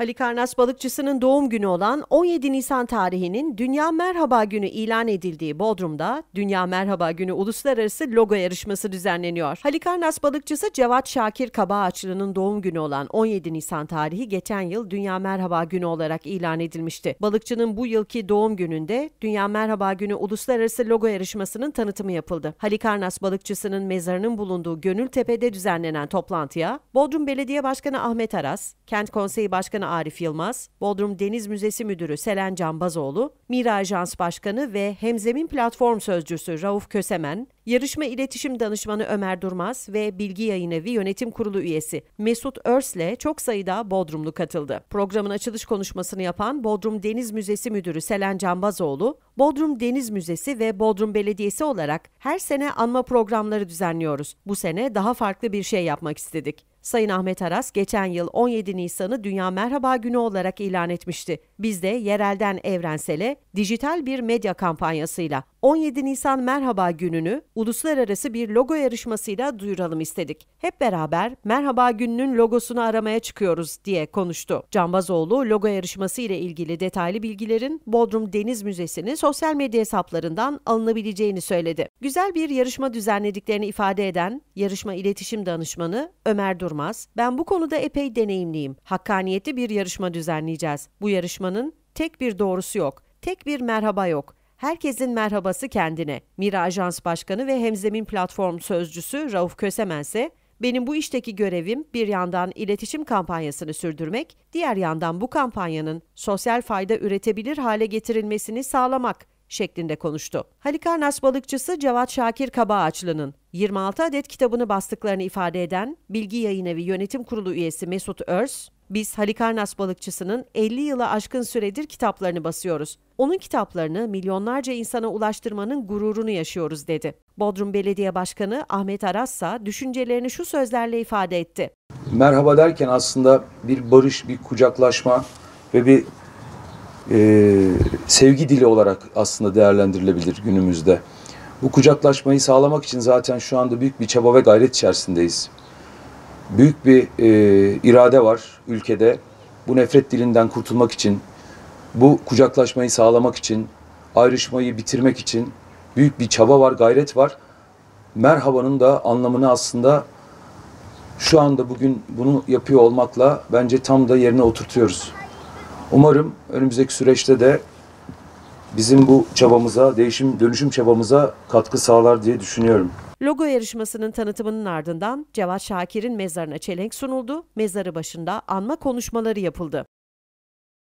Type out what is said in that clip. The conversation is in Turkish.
Halikarnas balıkçısının doğum günü olan 17 Nisan tarihinin Dünya Merhaba Günü ilan edildiği Bodrum'da Dünya Merhaba Günü uluslararası logo yarışması düzenleniyor. Halikarnas balıkçısı Cevat Şakir Kabağaçlı'nın doğum günü olan 17 Nisan tarihi geçen yıl Dünya Merhaba Günü olarak ilan edilmişti. Balıkçının bu yılki doğum gününde Dünya Merhaba Günü uluslararası logo yarışmasının tanıtımı yapıldı. Halikarnas balıkçısının mezarının bulunduğu Gönültepe'de düzenlenen toplantıya Bodrum Belediye Başkanı Ahmet Aras, Kent Konseyi Başkanı Arif Yılmaz, Bodrum Deniz Müzesi Müdürü Selen Canbazoğlu, Mira Ajans Başkanı ve Hemzemin Platform Sözcüsü Rauf Kösemen, Yarışma İletişim Danışmanı Ömer Durmaz ve Bilgi Yayın Evi Yönetim Kurulu üyesi Mesut Örs'le çok sayıda Bodrumlu katıldı. Programın açılış konuşmasını yapan Bodrum Deniz Müzesi Müdürü Selen Cambazoğlu, Bodrum Deniz Müzesi ve Bodrum Belediyesi olarak her sene anma programları düzenliyoruz. Bu sene daha farklı bir şey yapmak istedik. Sayın Ahmet Aras geçen yıl 17 Nisan'ı Dünya Merhaba Günü olarak ilan etmişti. Biz de yerelden evrensele dijital bir medya kampanyasıyla 17 Nisan Merhaba Günü'nü uluslararası bir logo yarışmasıyla duyuralım istedik. Hep beraber Merhaba Günü'nün logosunu aramaya çıkıyoruz diye konuştu. Cambazoğlu logo yarışması ile ilgili detaylı bilgilerin Bodrum Deniz Müzesi'nin sosyal medya hesaplarından alınabileceğini söyledi. Güzel bir yarışma düzenlediklerini ifade eden yarışma iletişim danışmanı Ömer Durmaz, "Ben bu konuda epey deneyimliyim. Hakkaniyetli bir yarışma düzenleyeceğiz. Bu yarışma konuşmanın tek bir doğrusu yok, tek bir merhaba yok. Herkesin merhabası kendine. Mira Ajans Başkanı ve Hemzemin Platform Sözcüsü Rauf Kösemen ise benim bu işteki görevim bir yandan iletişim kampanyasını sürdürmek, diğer yandan bu kampanyanın sosyal fayda üretebilir hale getirilmesini sağlamak şeklinde konuştu. Halikarnas balıkçısı Cevat Şakir Kabağaçlı'nın 26 adet kitabını bastıklarını ifade eden Bilgi Yayınevi Yönetim Kurulu üyesi Mesut Örs, biz Halikarnas balıkçısının 50 yıla aşkın süredir kitaplarını basıyoruz. Onun kitaplarını milyonlarca insana ulaştırmanın gururunu yaşıyoruz dedi. Bodrum Belediye Başkanı Ahmet Arassa düşüncelerini şu sözlerle ifade etti. Merhaba derken aslında bir barış, bir kucaklaşma ve bir e, sevgi dili olarak aslında değerlendirilebilir günümüzde. Bu kucaklaşmayı sağlamak için zaten şu anda büyük bir çaba ve gayret içerisindeyiz büyük bir e, irade var ülkede. Bu nefret dilinden kurtulmak için, bu kucaklaşmayı sağlamak için, ayrışmayı bitirmek için büyük bir çaba var, gayret var. Merhabanın da anlamını aslında şu anda bugün bunu yapıyor olmakla bence tam da yerine oturtuyoruz. Umarım önümüzdeki süreçte de bizim bu çabamıza, değişim dönüşüm çabamıza katkı sağlar diye düşünüyorum. Logo yarışmasının tanıtımının ardından Cevat Şakir'in mezarına çelenk sunuldu, mezarı başında anma konuşmaları yapıldı.